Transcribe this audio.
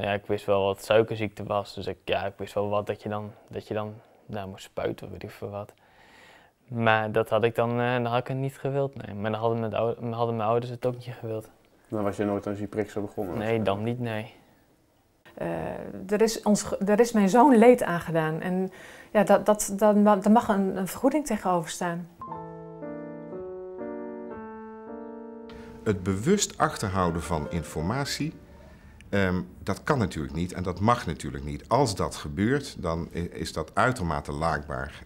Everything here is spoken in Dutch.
Nou ja, ik wist wel wat suikerziekte was, dus ik, ja, ik wist wel wat dat je dan, dat je dan nou, moest spuiten, weet ik veel wat. Maar dat had ik dan, uh, had ik het niet gewild, nee. Maar dan hadden mijn, hadden mijn ouders het ook niet gewild. Dan was je nooit aan die zo begonnen? Nee, dan niet, nee. Eh, er, is ons, er is mijn zoon leed aangedaan en ja, dat, dat, dat, daar mag een, een vergoeding tegenover staan. Het bewust achterhouden van informatie Ehm, dat kan natuurlijk niet en dat mag natuurlijk niet. Als dat gebeurt, dan is dat uitermate laakbaar.